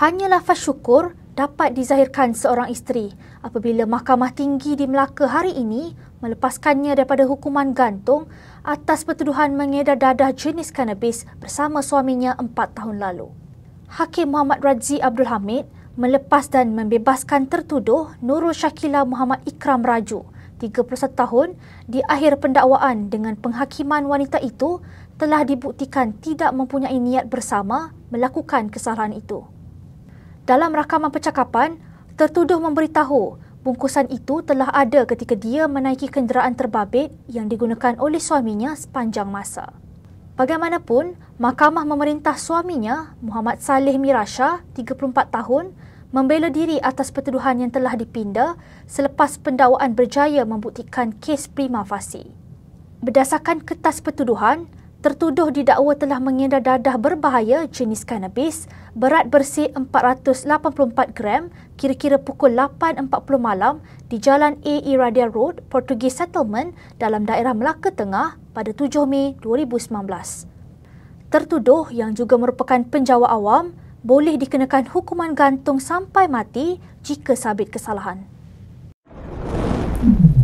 Hanya lafaz syukur dapat dizahirkan seorang isteri apabila Mahkamah Tinggi di Melaka hari ini melepaskannya daripada hukuman gantung atas pertuduhan mengedar dadah jenis kanabis bersama suaminya empat tahun lalu. Hakim Muhammad Razzi Abdul Hamid melepas dan membebaskan tertuduh Nurul Syakila Muhammad Ikram Raju, 31 tahun, di akhir pendakwaan dengan penghakiman wanita itu telah dibuktikan tidak mempunyai niat bersama melakukan kesalahan itu. Dalam rakaman percakapan, tertuduh memberitahu bungkusan itu telah ada ketika dia menaiki kenderaan terbabit yang digunakan oleh suaminya sepanjang masa. Bagaimanapun, mahkamah memerintah suaminya, Muhammad Saleh Mirasha, 34 tahun, membela diri atas pertuduhan yang telah dipinda selepas pendakwaan berjaya membuktikan kes prima facie. Berdasarkan kertas pertuduhan, tertuduh didakwa telah mengedar dadah berbahaya jenis kanabis berat bersih 484 gram kira-kira pukul 8.40 malam di Jalan A. Iradia Road, Portuguese Settlement dalam daerah Melaka Tengah pada 7 Mei 2019. Tertuduh yang juga merupakan penjawa awam boleh dikenakan hukuman gantung sampai mati jika sabit kesalahan. hmm